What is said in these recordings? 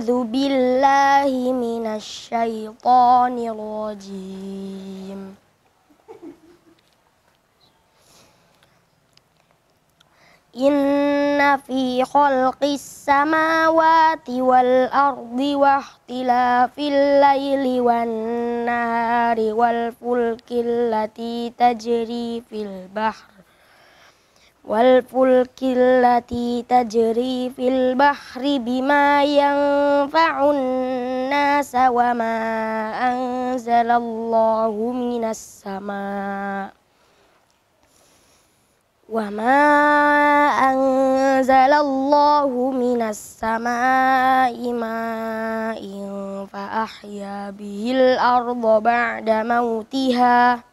أعوذ بالله من الشيطان الرجيم إن في خلق السماوات والأرض واختلاف الليل والنهار والفلك التي تجري في البحر wal fulkil lati tajri fil bahri bima yang fa'un nasa wa ma anzalallahu minas sama wa ma anzalallahu minas sama ma'in fa ahya bihil arda ba'da mautihah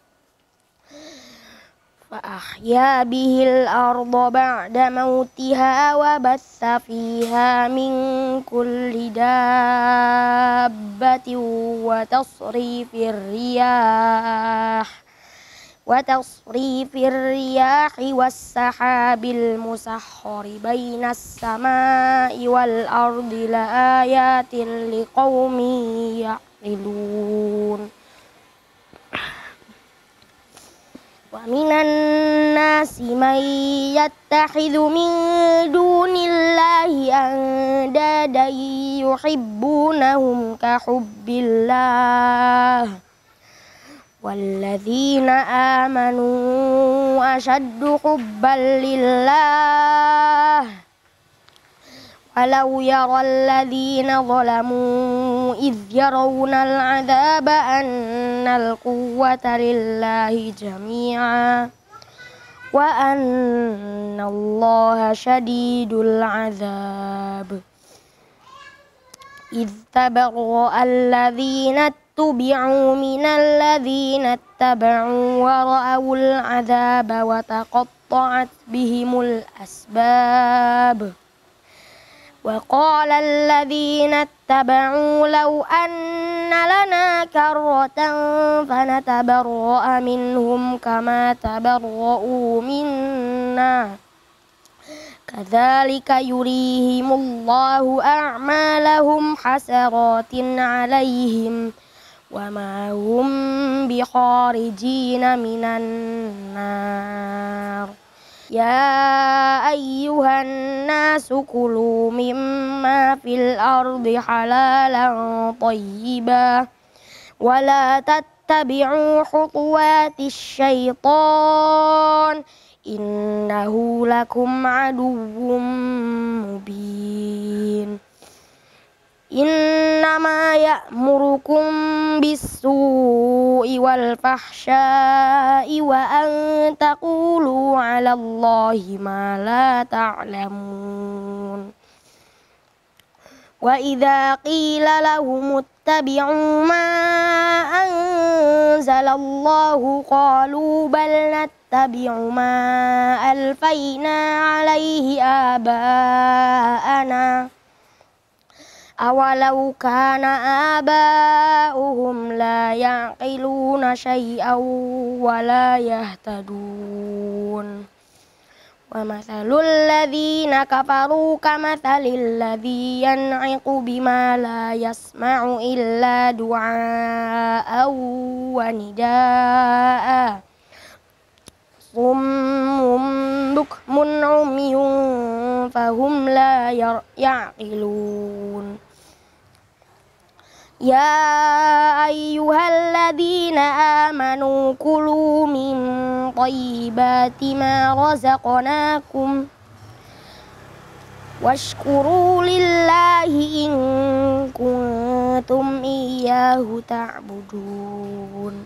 فأحيا به الأرض بعد موتها وبث فيها من كل دابة وتصريف الرياح وتصريف الرياح والسحاب المسحر بين السماء والأرض لآيات لقوم يعقلون ومن الناس من يتخذ من دون الله أندادا يحبونهم كحب الله والذين آمنوا أشد حبا لله ألو يرى الذين ظلموا إذ يرون العذاب أن القوة لله جميعا وأن الله شديد العذاب إذ تبرأ الذين اتبعوا من الذين اتبعوا ورأوا العذاب وتقطعت بهم الأسباب وقال الذين اتبعوا لو أن لنا كرة فنتبرأ منهم كما تبرؤوا منا كذلك يريهم الله أعمالهم حسرات عليهم وما هم بخارجين من النار يا أيها الناس كلوا مما في الأرض حلالا طيبا ولا تتبعوا خطوات الشيطان إنه لكم عدو مبين إنما يأمركم بالسوء والفحشاء وأن تقولوا على الله ما لا تعلمون وإذا قيل لهم اتبعوا ما أنزل الله قالوا بل نتبع ما ألفينا عليه آباءنا أولو كان آباؤهم لا يعقلون شيئا ولا يهتدون ومثل الذين كفروا كمثل الذي ينعق بما لا يسمع إلا دعاء ونداء صم بكم عمي فهم لا يعقلون يا أيها الذين آمنوا كلوا من طيبات ما رزقناكم واشكروا لله إن كنتم إياه تعبدون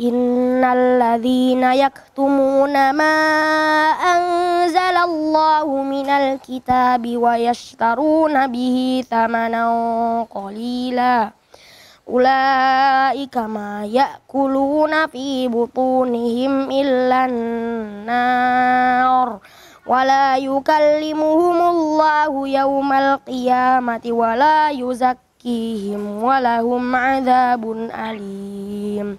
إن الذين يكتمون ما أنزل الله من الكتاب ويشترون به ثمنا قليلا أولئك ما يأكلون في بطونهم إلا النار ولا يكلمهم الله يوم القيامة ولا يزكيهم ولهم عذاب أليم